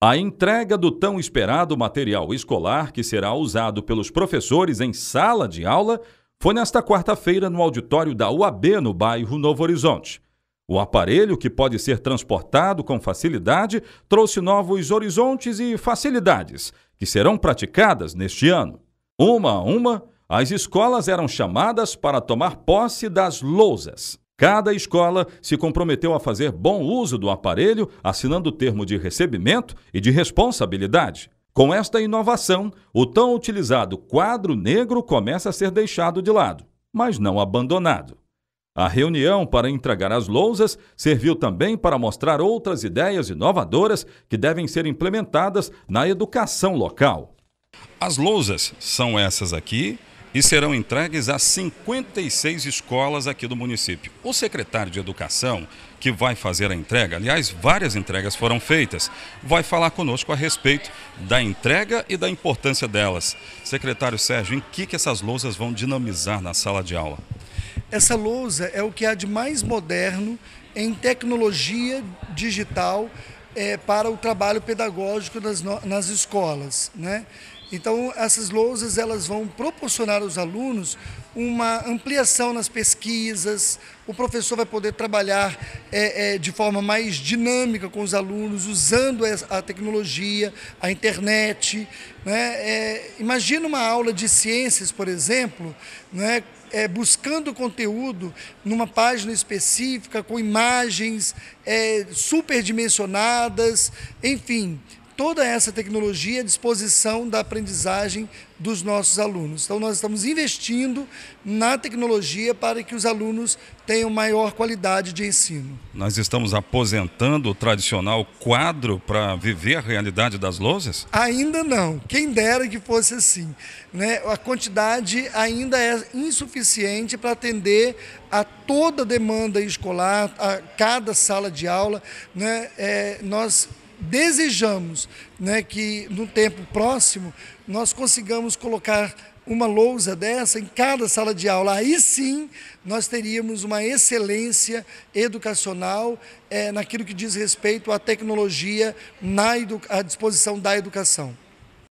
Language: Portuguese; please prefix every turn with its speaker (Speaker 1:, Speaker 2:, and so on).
Speaker 1: A entrega do tão esperado material escolar que será usado pelos professores em sala de aula foi nesta quarta-feira no auditório da UAB, no bairro Novo Horizonte. O aparelho, que pode ser transportado com facilidade, trouxe novos horizontes e facilidades, que serão praticadas neste ano. Uma a uma, as escolas eram chamadas para tomar posse das lousas. Cada escola se comprometeu a fazer bom uso do aparelho, assinando o termo de recebimento e de responsabilidade. Com esta inovação, o tão utilizado quadro negro começa a ser deixado de lado, mas não abandonado. A reunião para entregar as lousas serviu também para mostrar outras ideias inovadoras que devem ser implementadas na educação local. As lousas são essas aqui, e serão entregues a 56 escolas aqui do município. O secretário de Educação, que vai fazer a entrega, aliás, várias entregas foram feitas, vai falar conosco a respeito da entrega e da importância delas. Secretário Sérgio, em que, que essas lousas vão dinamizar na sala de aula?
Speaker 2: Essa lousa é o que há de mais moderno em tecnologia digital é, para o trabalho pedagógico nas, nas escolas. Né? Então, essas lousas elas vão proporcionar aos alunos uma ampliação nas pesquisas, o professor vai poder trabalhar é, é, de forma mais dinâmica com os alunos, usando a tecnologia, a internet. Né? É, imagina uma aula de ciências, por exemplo, né? é, buscando conteúdo numa página específica, com imagens é, superdimensionadas, enfim, toda essa tecnologia à disposição da aprendizagem dos nossos alunos. Então, nós estamos investindo na tecnologia para que os alunos tenham maior qualidade de ensino.
Speaker 1: Nós estamos aposentando o tradicional quadro para viver a realidade das lousas?
Speaker 2: Ainda não. Quem dera que fosse assim. Né? A quantidade ainda é insuficiente para atender a toda demanda escolar, a cada sala de aula. Né? É, nós desejamos né, que no tempo próximo nós consigamos colocar uma lousa dessa em cada sala de aula. Aí sim nós teríamos uma excelência educacional é, naquilo que diz respeito à tecnologia na à disposição da educação.